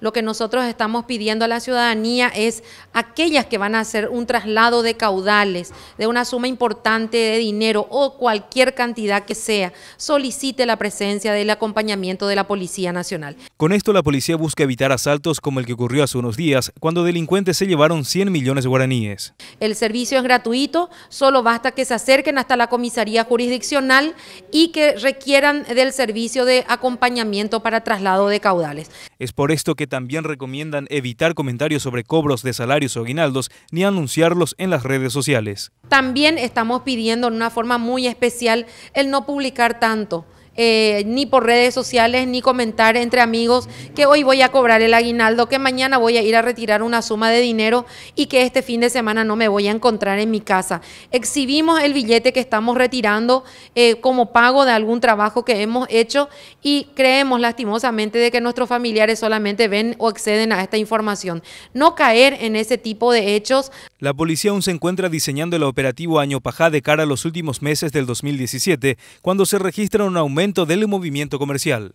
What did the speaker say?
Lo que nosotros estamos pidiendo a la ciudadanía es aquellas que van a hacer un traslado de caudales de una suma importante de dinero o cualquier cantidad que sea, solicite la presencia del acompañamiento de la Policía Nacional. Con esto la policía busca evitar asaltos como el que ocurrió hace unos días cuando delincuentes se llevaron 100 millones de guaraníes. El servicio es gratuito, solo basta que se acerquen hasta la comisaría jurisdiccional y que requieran del servicio de acompañamiento para traslado de caudales. Es por esto que también recomiendan evitar comentarios sobre cobros de salarios o aguinaldos ni anunciarlos en las redes sociales. También estamos pidiendo en una forma muy especial el no publicar tanto. Eh, ni por redes sociales, ni comentar entre amigos que hoy voy a cobrar el aguinaldo, que mañana voy a ir a retirar una suma de dinero y que este fin de semana no me voy a encontrar en mi casa. Exhibimos el billete que estamos retirando eh, como pago de algún trabajo que hemos hecho y creemos lastimosamente de que nuestros familiares solamente ven o acceden a esta información. No caer en ese tipo de hechos. La policía aún se encuentra diseñando el operativo Año Pajá de cara a los últimos meses del 2017, cuando se registra un aumento del movimiento comercial.